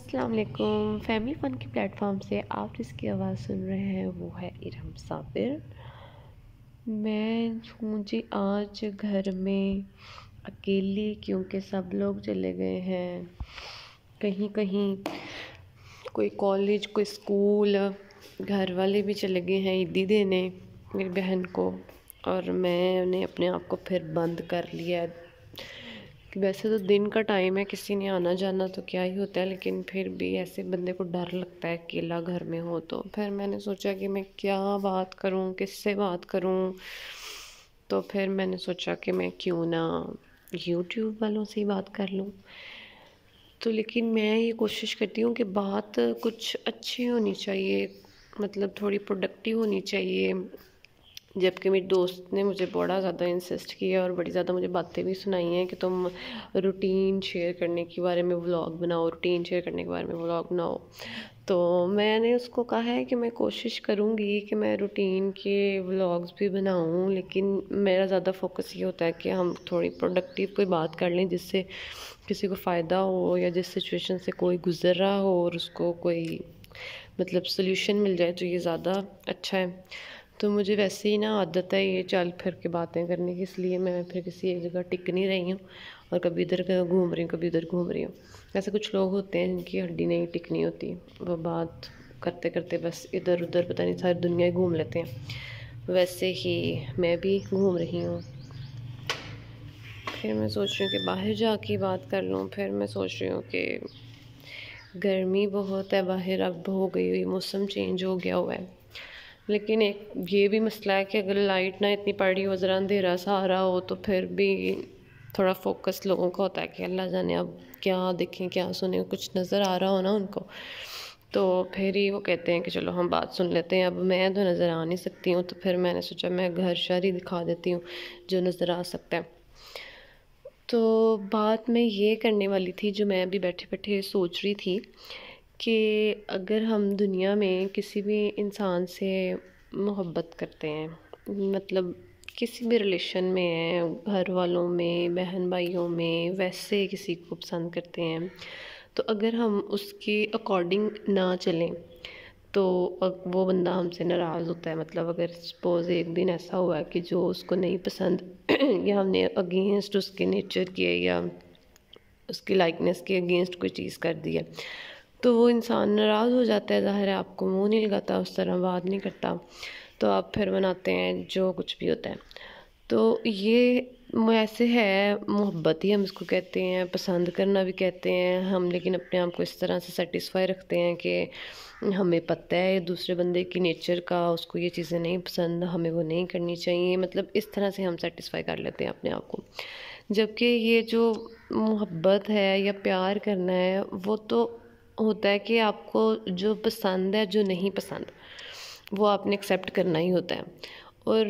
अल्लाम फैमिली फ़न के प्लेटफॉर्म से आप जिसकी आवाज़ सुन रहे हैं वो है इरम साबिर मैं मुझे आज घर में अकेली क्योंकि सब लोग चले गए हैं कहीं कहीं कोई कॉलेज कोई स्कूल घर वाले भी चले गए हैं ईदी देने मेरी बहन को और मैंने अपने आप को फिर बंद कर लिया कि वैसे तो दिन का टाइम है किसी ने आना जाना तो क्या ही होता है लेकिन फिर भी ऐसे बंदे को डर लगता है अकेला घर में हो तो फिर मैंने सोचा कि मैं क्या बात करूँ किससे बात करूँ तो फिर मैंने सोचा कि मैं क्यों ना यूट्यूब वालों से ही बात कर लूँ तो लेकिन मैं ये कोशिश करती हूँ कि बात कुछ अच्छी होनी चाहिए मतलब थोड़ी प्रोडक्टिव होनी चाहिए जबकि मेरी दोस्त ने मुझे बड़ा ज़्यादा इंसिस्ट किया और बड़ी ज़्यादा मुझे बातें भी सुनाई हैं कि तुम रूटीन शेयर करने के बारे में व्लॉग बनाओ रूटीन शेयर करने के बारे में व्लॉग बनाओ तो मैंने उसको कहा है कि मैं कोशिश करूँगी कि मैं रूटीन के व्लॉग्स भी बनाऊँ लेकिन मेरा ज़्यादा फोकस ये होता है कि हम थोड़ी प्रोडक्टिव कोई बात कर लें जिससे किसी को फ़ायदा हो या जिस सिचुएशन से कोई गुजर रहा हो और उसको कोई मतलब सोल्यूशन मिल जाए तो ये ज़्यादा अच्छा है तो मुझे वैसे ही ना आदत है ये चल फिर के बातें करने की इसलिए मैं फिर किसी एक जगह टिक नहीं रही हूँ और कभी इधर घूम रही हूँ कभी उधर घूम रही हूँ ऐसे कुछ लोग होते हैं जिनकी हड्डी नहीं टिकनी होती वो बात करते करते बस इधर उधर पता नहीं सारी दुनिया ही घूम लेते हैं वैसे ही मैं भी घूम रही हूँ फिर मैं सोच रही हूँ कि बाहर जाके बात कर लूँ फिर मैं सोच रही हूँ कि गर्मी बहुत है बाहर अब हो गई हुई मौसम चेंज हो गया हुआ है लेकिन एक ये भी मसला है कि अगर लाइट ना इतनी पड़ रही हो ज़रा अंधेरा सा आ रहा हो तो फिर भी थोड़ा फोकस लोगों का होता है कि अल्लाह जाने अब क्या देखें क्या सुने कुछ नज़र आ रहा हो ना उनको तो फिर ही वो कहते हैं कि चलो हम बात सुन लेते हैं अब मैं तो नज़र आ नहीं सकती हूँ तो फिर मैंने सोचा मैं घर शहर ही दिखा देती हूँ जो नज़र आ सकता है तो बात मैं ये करने वाली थी जो मैं अभी बैठे बैठे सोच रही थी कि अगर हम दुनिया में किसी भी इंसान से मोहब्बत करते हैं मतलब किसी भी रिलेशन में है घर वालों में बहन भाइयों में वैसे किसी को पसंद करते हैं तो अगर हम उसके अकॉर्डिंग ना चलें तो वो बंदा हमसे नाराज़ होता है मतलब अगर सपोज़ एक दिन ऐसा हुआ कि जो उसको नहीं पसंद या हमने अगेंस्ट उसके नेचर है या उसकी लाइकनेस के अगेंस्ट कोई चीज़ कर दी है तो वो इंसान नाराज़ हो जाता है ज़ाहिर है आपको मुंह नहीं लगाता उस तरह बात नहीं करता तो आप फिर बनाते हैं जो कुछ भी होता है तो ये ऐसे है मोहब्बत ही हम इसको कहते हैं पसंद करना भी कहते हैं हम लेकिन अपने आप को इस तरह से सेटिस्फाई रखते हैं कि हमें पता है दूसरे बंदे की नेचर का उसको ये चीज़ें नहीं पसंद हमें वो नहीं करनी चाहिए मतलब इस तरह से हम सेटिस्फाई कर लेते हैं अपने आप को जबकि ये जो मोहब्बत है या प्यार करना है वो तो होता है कि आपको जो पसंद है जो नहीं पसंद वो आपने एक्सेप्ट करना ही होता है और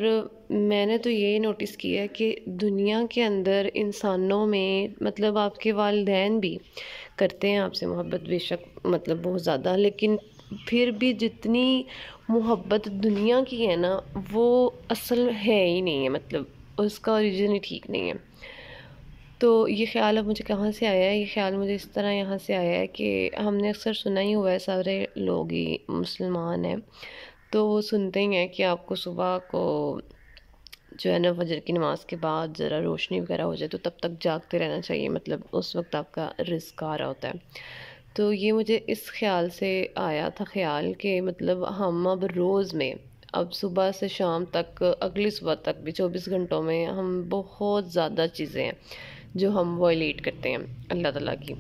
मैंने तो यही नोटिस किया है कि दुनिया के अंदर इंसानों में मतलब आपके वालदेन भी करते हैं आपसे मोहब्बत बेशक मतलब बहुत ज़्यादा लेकिन फिर भी जितनी मोहब्बत दुनिया की है ना वो असल है ही नहीं है मतलब उसका ओरिजिन ही ठीक नहीं है तो ये ख्याल अब मुझे कहाँ से आया है ये ख्याल मुझे इस तरह यहाँ से आया है कि हमने अक्सर सुना ही हुआ है सारे लोग ही मुसलमान हैं तो वो सुनते ही हैं कि आपको सुबह को जो है ना फजर की नमाज़ के बाद ज़रा रोशनी वगैरह हो जाए तो तब तक जागते रहना चाहिए मतलब उस वक्त आपका रिस्क आ रहा होता है तो ये मुझे इस ख्याल से आया था ख्याल कि मतलब हम अब रोज़ में अब सुबह से शाम तक अगली सुबह तक भी चौबीस घंटों में हम बहुत ज़्यादा चीज़ें हैं जो हम वॉयलेट करते हैं अल्लाह ताला की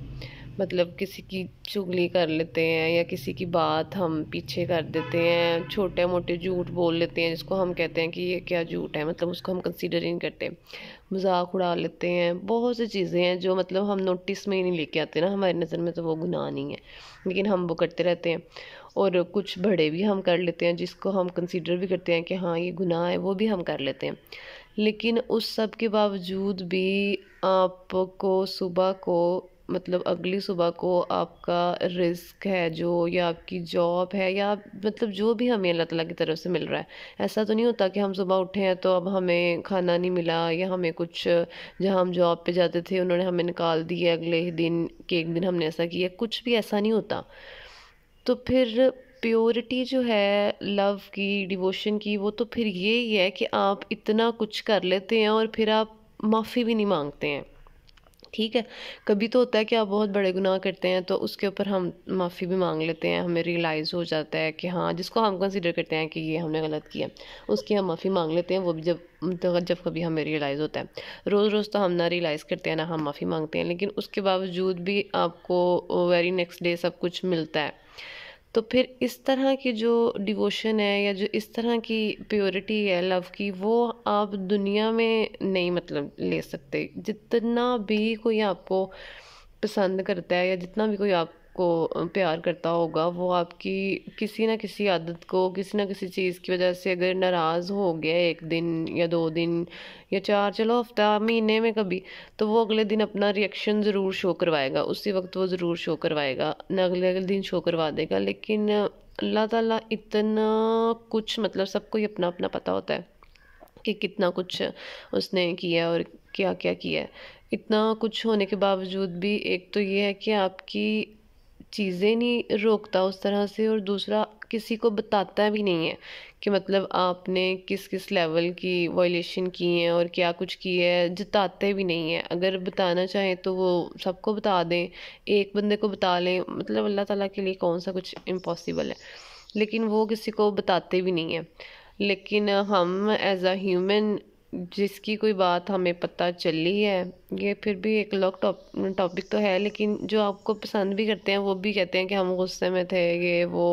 मतलब किसी की चुगली कर लेते हैं या किसी की बात हम पीछे कर देते हैं छोटे मोटे झूठ बोल लेते हैं जिसको हम कहते हैं कि ये क्या झूठ है मतलब उसको हम कंसीडर ही नहीं करते मजाक उड़ा लेते हैं बहुत सी चीज़ें हैं जो मतलब हम नोटिस में ही नहीं लेके आते ना हमारी नज़र में तो वो गुनाह नहीं है लेकिन हम वो करते रहते हैं और कुछ बड़े भी हम कर लेते हैं जिसको हम कंसीडर भी करते हैं कि हाँ ये गुनाह है वो भी हम कर लेते हैं लेकिन उस सब के बावजूद भी आपको सुबह को मतलब अगली सुबह को आपका रिस्क है जो या आपकी जॉब है या मतलब जो भी हमें अल्लाह ताला की तरफ से मिल रहा है ऐसा तो नहीं होता कि हम सुबह उठे हैं तो अब हमें खाना नहीं मिला या हमें कुछ जहाँ हम जॉब पे जाते थे उन्होंने हमें निकाल दिए अगले ही दिन के एक दिन हमने ऐसा किया कुछ भी ऐसा नहीं होता तो फिर प्योरिटी जो है लव की डिवोशन की वो तो फिर यही है कि आप इतना कुछ कर लेते हैं और फिर आप माफ़ी भी नहीं मांगते हैं ठीक है कभी तो होता है कि आप बहुत बड़े गुनाह करते हैं तो उसके ऊपर हम माफ़ी भी मांग लेते हैं हमें रियलाइज़ हो जाता है कि हाँ जिसको हम कंसिडर करते हैं कि ये हमने गलत किया उसकी हम माफ़ी मांग लेते हैं वो भी जब मतलब जब कभी हमें रियलाइज़ होता है रोज़ रोज़ तो हम ना रियलाइज़ करते हैं ना हम माफ़ी मांगते हैं लेकिन उसके बावजूद भी आपको वेरी नेक्स्ट डे सब कुछ मिलता है तो फिर इस तरह की जो डिवोशन है या जो इस तरह की प्योरिटी है लव की वो आप दुनिया में नहीं मतलब ले सकते जितना भी कोई आपको पसंद करता है या जितना भी कोई आप को प्यार करता होगा वो आपकी किसी ना किसी आदत को किसी ना किसी चीज़ की वजह से अगर नाराज़ हो गया एक दिन या दो दिन या चार चलो हफ्ता महीने में कभी तो वो अगले दिन अपना रिएक्शन ज़रूर शो करवाएगा उसी वक्त वो ज़रूर शो करवाएगा ना अगले अगले दिन शो करवा देगा लेकिन अल्लाह ताला इतना कुछ मतलब सबको ही अपना अपना पता होता है कि कितना कुछ उसने किया और क्या क्या किया है इतना कुछ होने के बावजूद भी एक तो ये है कि आपकी चीज़ें नहीं रोकता उस तरह से और दूसरा किसी को बताता भी नहीं है कि मतलब आपने किस किस लेवल की वायलेशन की है और क्या कुछ की है जताते भी नहीं है अगर बताना चाहें तो वो सबको बता दें एक बंदे को बता लें मतलब अल्लाह ताला के लिए कौन सा कुछ इम्पॉसिबल है लेकिन वो किसी को बताते भी नहीं है लेकिन हम एज अ ह्यूमन जिसकी कोई बात हमें पता चली है ये फिर भी एक लॉक टॉपिक तो है लेकिन जो आपको पसंद भी करते हैं वो भी कहते हैं कि हम गुस्से में थे ये वो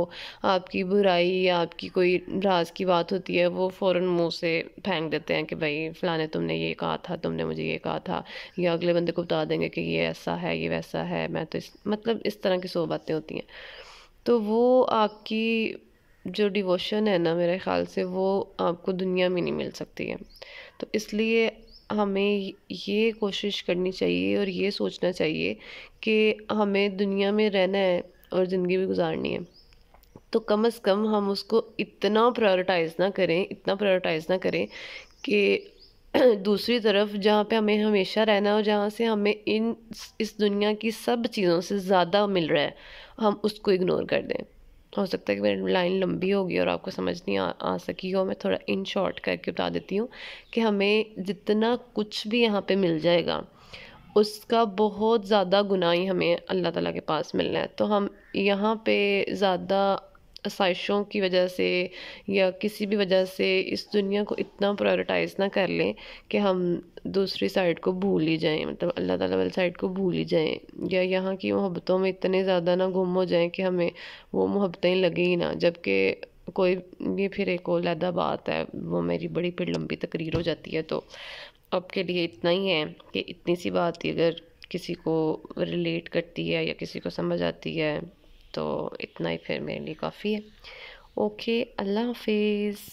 आपकी बुराई या आपकी कोई राज की बात होती है वो फ़ौर मुंह से फेंक देते हैं कि भाई फ़लाने तुमने ये कहा था तुमने मुझे ये कहा था या अगले बंदे को बता देंगे कि ये ऐसा है ये वैसा है मैं तो इस मतलब इस तरह की सो बातें होती हैं तो वो आपकी जो डिवोशन है ना मेरे ख्याल से वो आपको दुनिया में नहीं मिल सकती है तो इसलिए हमें ये कोशिश करनी चाहिए और ये सोचना चाहिए कि हमें दुनिया में रहना है और ज़िंदगी भी गुजारनी है तो कम अज़ कम हम उसको इतना प्रायोरिटाइज़ ना करें इतना प्रायोरिटाइज़ ना करें कि दूसरी तरफ जहाँ पे हमें हमेशा रहना है और जहाँ से हमें इन इस दुनिया की सब चीज़ों से ज़्यादा मिल रहा है हम उसको इग्नोर कर दें हो सकता है कि मेरी लाइन लंबी होगी और आपको समझ नहीं आ, आ सकी हो मैं थोड़ा इन शॉर्ट करके बता देती हूँ कि हमें जितना कुछ भी यहाँ पे मिल जाएगा उसका बहुत ज़्यादा गुना ही हमें अल्लाह ताला के पास मिलना है तो हम यहाँ पे ज़्यादा आसाइशों की वजह से या किसी भी वजह से इस दुनिया को इतना प्रायोरिटाइज़ ना कर लें कि हम दूसरी साइड को भूल ही जाएं मतलब अल्लाह ताला वाली साइड को भूल ही जाएं या यहाँ की मोहब्बतों में इतने ज़्यादा ना गुम हो जाएं कि हमें वो मोहब्बतें लगे ही ना जबकि कोई ये फिर एक अलहदा बात है वो मेरी बड़ी फिर लंबी तकरीर हो जाती है तो आपके लिए इतना ही है कि इतनी सी बात अगर किसी को रिलेट करती है या किसी को समझ आती है तो इतना ही फिर मेरे लिए काफ़ी है ओके अल्लाह हाफिज़